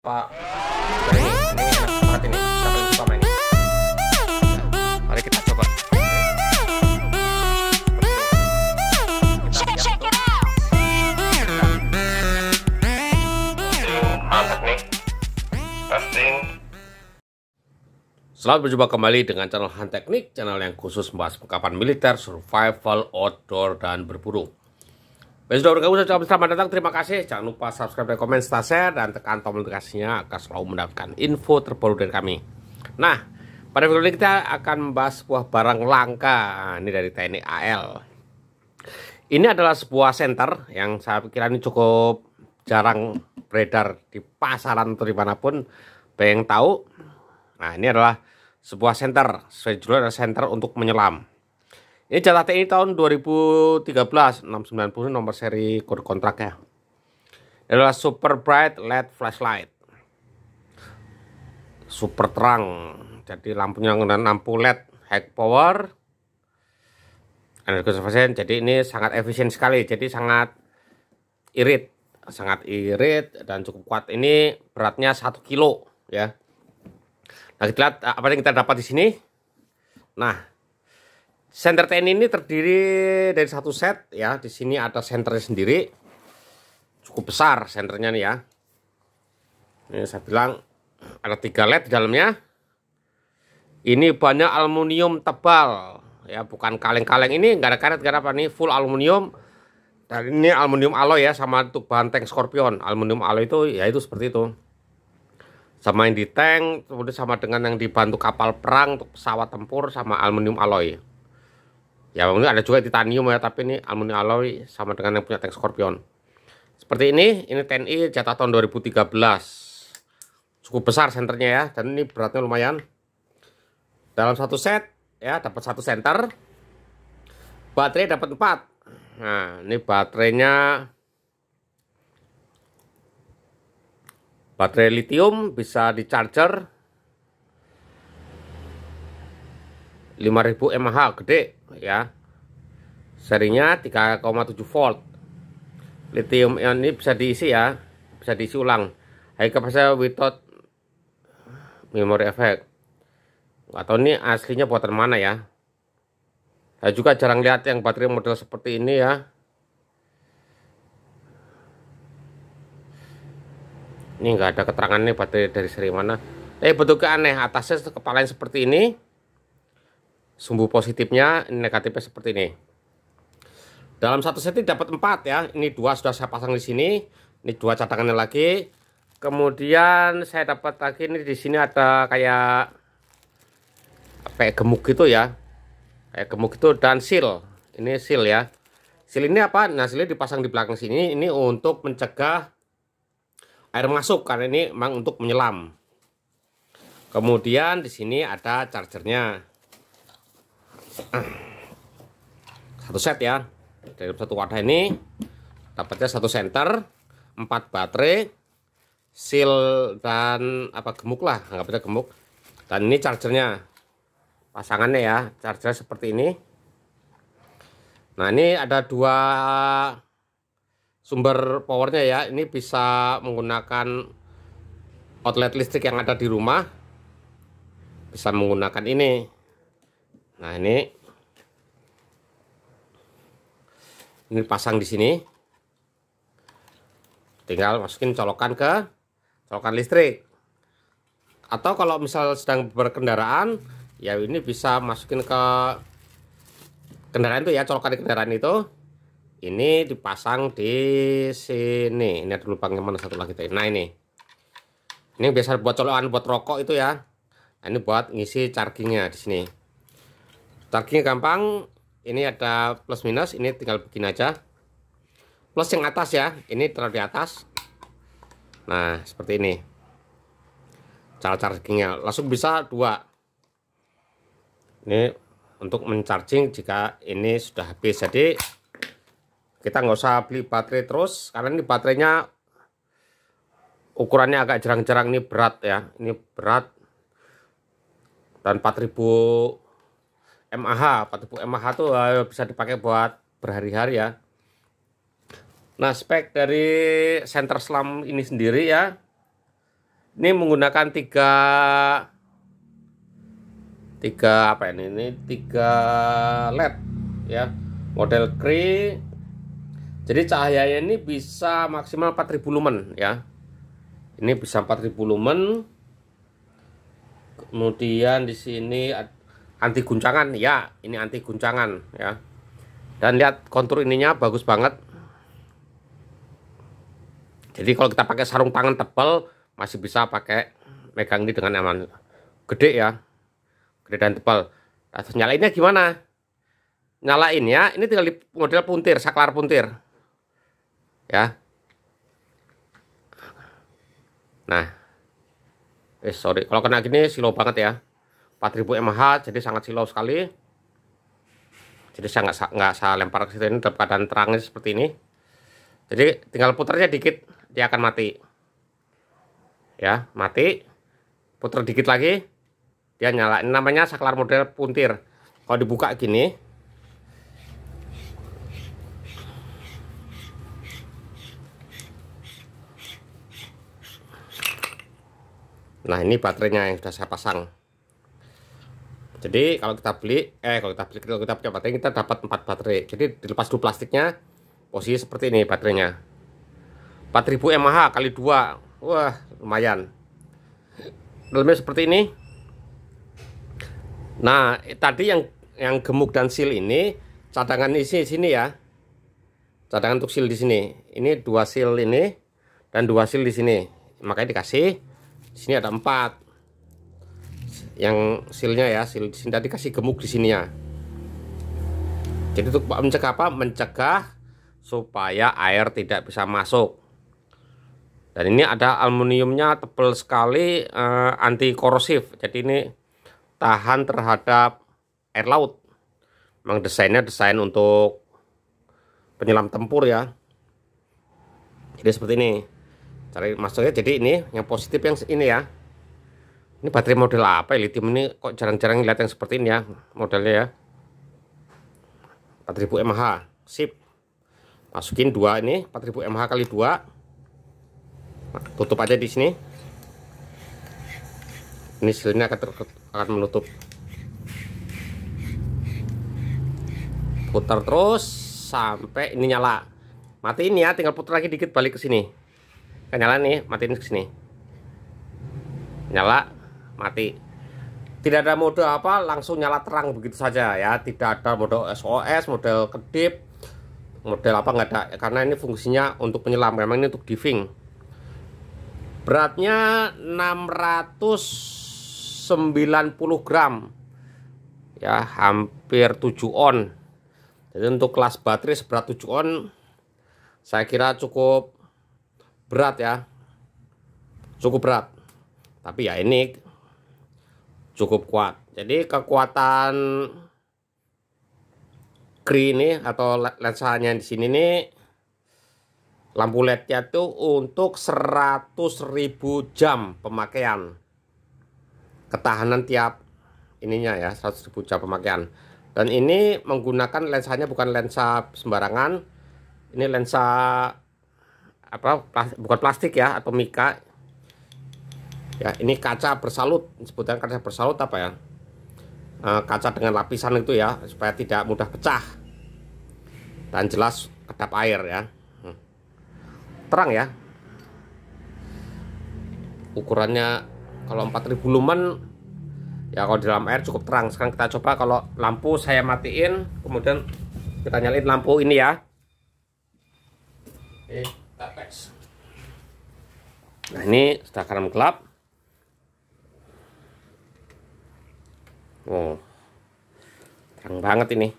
Pak ini, ini, ini, ini, ini, ini Mari kita coba Selamat berjumpa kembali dengan channel Han Teknik, channel yang khusus membahas perlengkapan militer, survival, outdoor, dan berburu. Besok kamu selamat datang, terima kasih. Jangan lupa subscribe, komen, share, dan tekan tombol notifikasinya agar selalu mendapatkan info terbaru dari kami. Nah, pada video ini kita akan membahas sebuah barang langka. Ah, ini dari TNI AL. Ini adalah sebuah center yang saya pikir ini cukup jarang beredar di pasaran atau dimanapun. Pengen tahu? Nah, ini adalah sebuah center Sesuai judul adalah senter untuk menyelam. Ini jatah TI tahun 2013, 690 nomor seri kode kontraknya. Ini adalah super bright LED flashlight. Super terang. Jadi lampunya menggunakan lampu LED high power. Energi efisien Jadi ini sangat efisien sekali. Jadi sangat irit. Sangat irit dan cukup kuat. Ini beratnya 1 kilo ya. Nah, kita lihat eh, apa yang kita dapat di sini. Nah, Center TNI ini terdiri dari satu set ya. Di sini ada senternya sendiri. Cukup besar senternya nih ya. Ini saya bilang ada tiga LED di dalamnya. Ini banyak aluminium tebal ya, bukan kaleng-kaleng ini enggak ada karet enggak apa nih full aluminium. Dan ini aluminium alloy ya sama untuk bahan tank Scorpion. Aluminium alloy itu ya itu seperti itu. Sama yang di tank, kemudian sama dengan yang dibantu kapal perang untuk pesawat tempur sama aluminium alloy. Ya mungkin ada juga titanium ya, tapi ini aluminium alloy sama dengan yang punya tank Scorpion. Seperti ini, ini TNI jatah tahun 2013. Cukup besar senternya ya, dan ini beratnya lumayan. Dalam satu set, ya dapat satu senter. Baterai dapat 4. Nah, ini baterainya baterai lithium bisa di charger 5000 mAh gede ya serinya 3,7 volt lithium ion ini bisa diisi ya bisa diisi ulang high capacity without memory effect nggak tahu ini aslinya buatan mana ya saya juga jarang lihat yang baterai model seperti ini ya ini nggak ada keterangan nih baterai dari seri mana Eh bentuknya aneh atasnya kepalanya seperti ini Sumbu positifnya, negatifnya seperti ini. Dalam satu seti dapat empat ya. Ini dua sudah saya pasang di sini. Ini dua cadangannya lagi. Kemudian saya dapat lagi ini di sini ada kayak kayak gemuk gitu ya. Kayak gemuk itu dan seal. Ini seal ya. Seal ini apa? Nah, seal dipasang di belakang sini ini untuk mencegah air masuk karena ini memang untuk menyelam. Kemudian di sini ada chargernya satu set ya dari satu wadah ini dapatnya satu senter empat baterai seal dan apa gemuk lah nggak bisa gemuk dan ini chargernya pasangannya ya charger seperti ini nah ini ada dua sumber powernya ya ini bisa menggunakan outlet listrik yang ada di rumah bisa menggunakan ini Nah, ini ini pasang di sini. Tinggal masukin colokan ke colokan listrik. Atau kalau misal sedang berkendaraan, ya ini bisa masukin ke kendaraan itu ya, colokan di kendaraan itu. Ini dipasang di sini. Ini ada lubangnya mana satu lagi tadi. Nah, ini. Ini biasa buat colokan buat rokok itu ya. Nah, ini buat ngisi chargingnya di sini. Charging gampang. Ini ada plus minus. Ini tinggal begini aja. Plus yang atas ya. Ini terlalu di atas. Nah seperti ini. Cara chargingnya. Langsung bisa dua. Ini untuk mencharging jika ini sudah habis. Jadi kita nggak usah beli baterai terus karena ini baterainya ukurannya agak jarang-jarang ini berat ya ini berat dan 4000 MAH, pati pupuk MAH tuh eh, bisa dipakai buat berhari-hari ya. Nah, spek dari center slam ini sendiri ya. Ini menggunakan tiga tiga apa ini? Ini tiga LED ya. Model Cree. Jadi cahayanya ini bisa maksimal 4000 lumen ya. Ini bisa 4000 lumen. Kemudian di sini ada anti guncangan ya ini anti guncangan ya dan lihat kontur ininya bagus banget jadi kalau kita pakai sarung tangan tebal masih bisa pakai megang ini dengan aman gede ya gede dan tebal nah, nyalainnya gimana nyalain ya ini tinggal di model puntir saklar puntir ya nah eh sorry kalau kena gini silau banget ya 4000 mAh jadi sangat silau sekali jadi saya nggak nggak saya lempar ke situ ini dalam keadaan terangnya seperti ini jadi tinggal putarnya dikit dia akan mati ya mati putar dikit lagi dia nyala ini namanya saklar model puntir kalau dibuka gini nah ini baterainya yang sudah saya pasang jadi kalau kita beli, eh kalau kita beli, kalau kita pakai baterai, kita dapat 4 baterai. Jadi dilepas dulu plastiknya, posisi seperti ini baterainya. 4000 mAh kali 2, wah lumayan. Dalamnya seperti ini. Nah, tadi yang yang gemuk dan seal ini, cadangan isi sini ya. Cadangan untuk seal di sini. Ini dua seal ini dan dua seal di sini. Makanya dikasih, di sini ada empat yang silnya ya sil sini tadi kasih gemuk di sini ya. jadi untuk mencegah apa mencegah supaya air tidak bisa masuk dan ini ada aluminiumnya tebal sekali eh, anti korosif jadi ini tahan terhadap air laut memang desainnya desain untuk penyelam tempur ya jadi seperti ini cari masuknya jadi ini yang positif yang ini ya ini baterai model apa ya lithium ini kok jarang-jarang lihat yang seperti ini ya modelnya ya. 4000 mAh, sip. Masukin dua ini 4000 mAh kali dua. tutup aja di sini. Ini silnya akan, akan menutup. Putar terus sampai ini nyala. Matiin ya, tinggal putar lagi dikit balik ke sini. Kan nyala nih, matiin ke sini. Nyala, mati tidak ada mode apa langsung nyala terang begitu saja ya tidak ada mode SOS model kedip model apa nggak ada karena ini fungsinya untuk penyelam memang ini untuk diving beratnya 690 gram ya hampir 7 on jadi untuk kelas baterai seberat 7 on saya kira cukup berat ya cukup berat tapi ya ini cukup kuat. Jadi kekuatan kri ini atau lensanya di sini nih lampu LED-nya itu untuk 100.000 jam pemakaian. Ketahanan tiap ininya ya 100.000 jam pemakaian. Dan ini menggunakan lensanya bukan lensa sembarangan. Ini lensa apa plas, bukan plastik ya atau mika ya ini kaca bersalut sebutan kaca bersalut apa ya e, kaca dengan lapisan itu ya supaya tidak mudah pecah dan jelas kedap air ya hmm. terang ya ukurannya kalau 4000 lumen ya kalau di dalam air cukup terang sekarang kita coba kalau lampu saya matiin kemudian kita nyalain lampu ini ya nah ini sudah karam gelap Oh. Terang banget ini.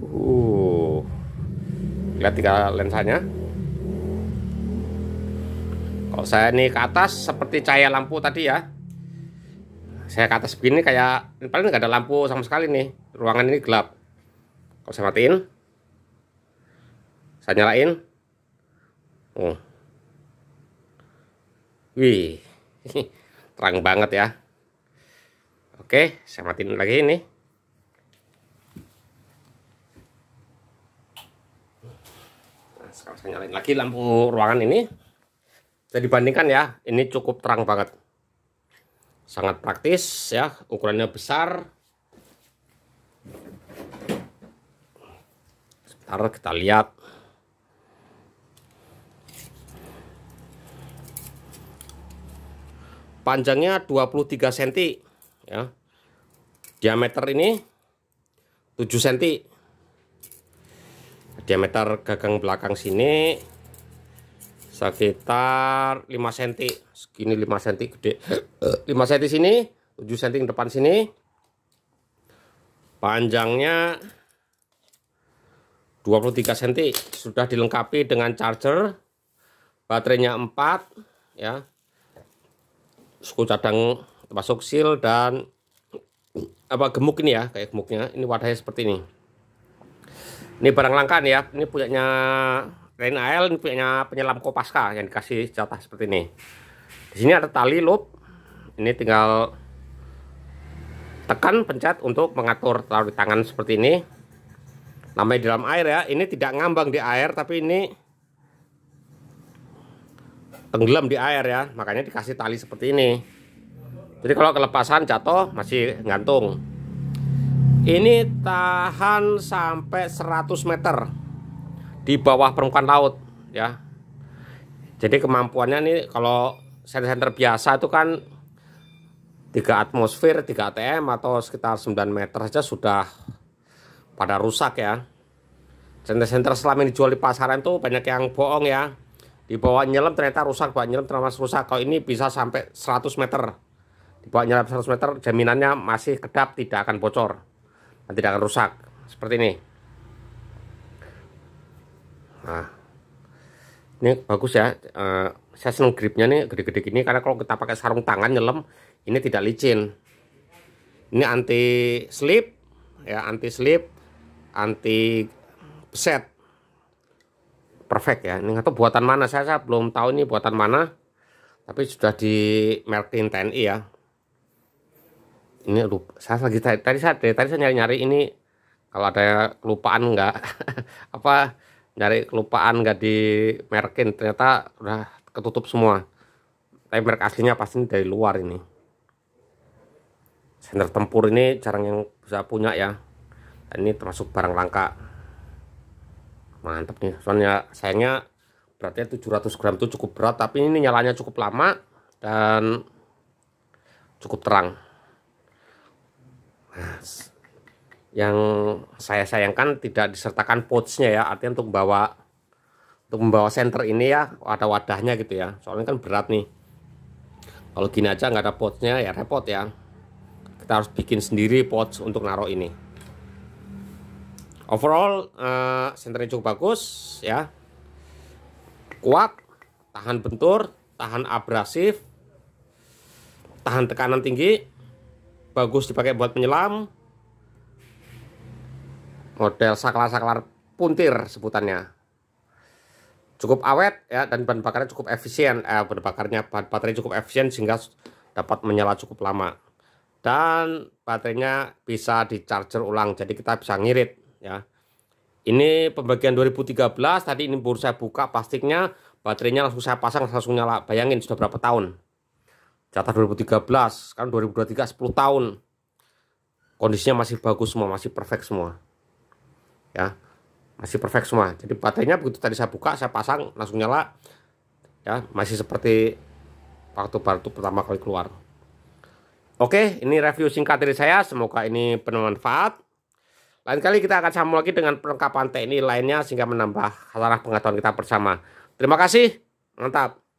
Uh. Lihat tiga lensanya. Kalau saya ini ke atas seperti cahaya lampu tadi ya. Saya ke atas begini kayak paling nggak ada lampu sama sekali nih. Ruangan ini gelap. Kalau saya matiin, saya nyalain. Oh. Wih, terang banget ya. Oke, saya matiin lagi ini. Nah, sekarang saya nyalain lagi lampu ruangan ini. Bisa dibandingkan ya, ini cukup terang banget. Sangat praktis ya, ukurannya besar. Sebentar kita lihat panjangnya 23 cm ya diameter ini 7 cm diameter gagang belakang sini sekitar 5 cm segini 5 cm gede 5 cm sini 7 cm depan sini panjangnya 23 cm sudah dilengkapi dengan charger baterainya 4 ya suku cadang termasuk sil dan apa gemuk ini ya kayak gemuknya ini wadahnya seperti ini ini barang langka nih ya ini punyanya Rain AL ini punyanya penyelam Kopaska yang dikasih jatah seperti ini di sini ada tali loop ini tinggal tekan pencet untuk mengatur taruh di tangan seperti ini namanya di dalam air ya ini tidak ngambang di air tapi ini tenggelam di air ya makanya dikasih tali seperti ini jadi kalau kelepasan jatuh masih ngantung. ini tahan sampai 100 meter di bawah permukaan laut ya jadi kemampuannya nih kalau senter-senter biasa itu kan 3 atmosfer 3 ATM atau sekitar 9 meter saja sudah pada rusak ya center-center selama ini jual di pasaran tuh banyak yang bohong ya di bawah nyelam ternyata rusak Bawah nyelam termasuk rusak kalau ini bisa sampai 100 meter Di bawah nyelam 100 meter jaminannya masih kedap tidak akan bocor dan tidak akan rusak seperti ini nah ini bagus ya saya eh, seneng gripnya nih gede-gede gini karena kalau kita pakai sarung tangan nyelam ini tidak licin ini anti slip ya anti slip anti beset perfect ya ini atau buatan mana saya, saya belum tahu ini buatan mana tapi sudah di merkin TNI ya ini lupa saya lagi tadi, tadi saya tadi saya nyari-nyari ini kalau ada kelupaan enggak apa nyari kelupaan enggak di merkin ternyata udah ketutup semua tapi merek aslinya pasti dari luar ini sender tempur ini jarang yang bisa punya ya ini termasuk barang langka mantap nih soalnya sayangnya beratnya 700 gram itu cukup berat tapi ini nyalanya cukup lama dan cukup terang yang saya sayangkan tidak disertakan pouchnya ya artinya untuk membawa untuk membawa senter ini ya ada wadahnya gitu ya soalnya kan berat nih kalau gini aja nggak ada pouchnya ya repot ya kita harus bikin sendiri pouch untuk naruh ini overall uh, senternya cukup bagus ya kuat tahan bentur tahan abrasif tahan tekanan tinggi bagus dipakai buat menyelam model saklar-saklar puntir sebutannya cukup awet ya dan bahan bakarnya cukup efisien eh, bahan bakarnya bahan baterai cukup efisien sehingga dapat menyala cukup lama dan baterainya bisa di charger ulang jadi kita bisa ngirit ya. Ini pembagian 2013 tadi ini baru saya buka plastiknya, baterainya langsung saya pasang langsung nyala. Bayangin sudah berapa tahun? Catat 2013, kan 2023 10 tahun. Kondisinya masih bagus semua, masih perfect semua. Ya. Masih perfect semua. Jadi baterainya begitu tadi saya buka, saya pasang langsung nyala. Ya, masih seperti waktu baru pertama kali keluar. Oke, ini review singkat dari saya. Semoga ini bermanfaat. Lain kali kita akan sambung lagi dengan perlengkapan teknik lainnya sehingga menambah hasanah pengetahuan kita bersama. Terima kasih. Mantap.